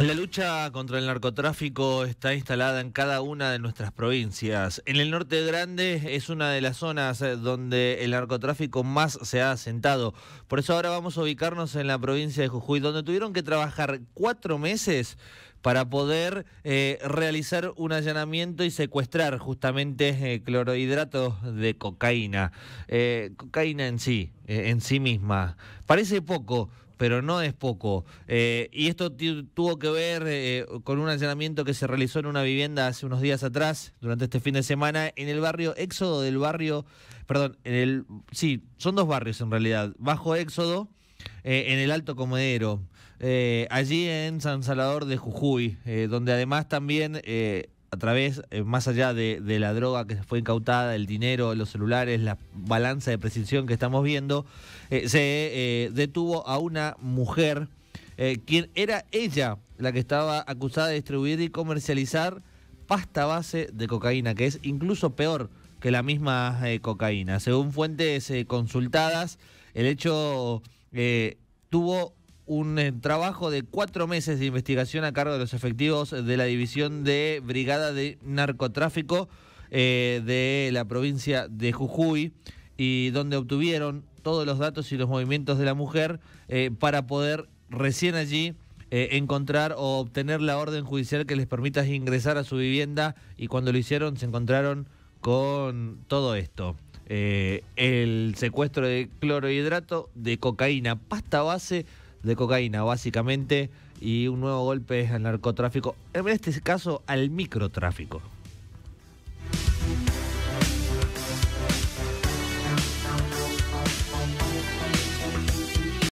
La lucha contra el narcotráfico está instalada en cada una de nuestras provincias. En el norte grande es una de las zonas eh, donde el narcotráfico más se ha asentado. Por eso ahora vamos a ubicarnos en la provincia de Jujuy, donde tuvieron que trabajar cuatro meses para poder eh, realizar un allanamiento y secuestrar justamente eh, clorohidratos de cocaína. Eh, cocaína en sí, en sí misma. Parece poco, pero no es poco. y esto tuvo que ver con un allanamiento que se realizó en una vivienda hace unos días atrás, durante este fin de semana, en el barrio Éxodo del barrio, perdón, en el, sí, son dos barrios en realidad, Bajo Éxodo eh, en el Alto Comedero, eh, allí en San Salvador de Jujuy, eh, donde además también a través, más allá de, la droga que fue incautada, el dinero, los celulares, la balanza de precisión que estamos viendo, se detuvo a una mujer, quien era ella la que estaba acusada de distribuir y comercializar pasta base de cocaína, que es incluso peor que la misma cocaína. Según fuentes consultadas, el hecho eh, tuvo un eh, trabajo de cuatro meses de investigación a cargo de los efectivos de la División de Brigada de Narcotráfico eh, de la provincia de Jujuy y donde obtuvieron todos los datos y los movimientos de la mujer para poder recién allí encontrar o obtener la orden judicial que les permita ingresar a su vivienda y cuando lo hicieron se encontraron con todo esto. el el secuestro de clorohidrato de cocaína, pasta base de cocaína básicamente, y un nuevo golpe al narcotráfico, en este caso al microtráfico.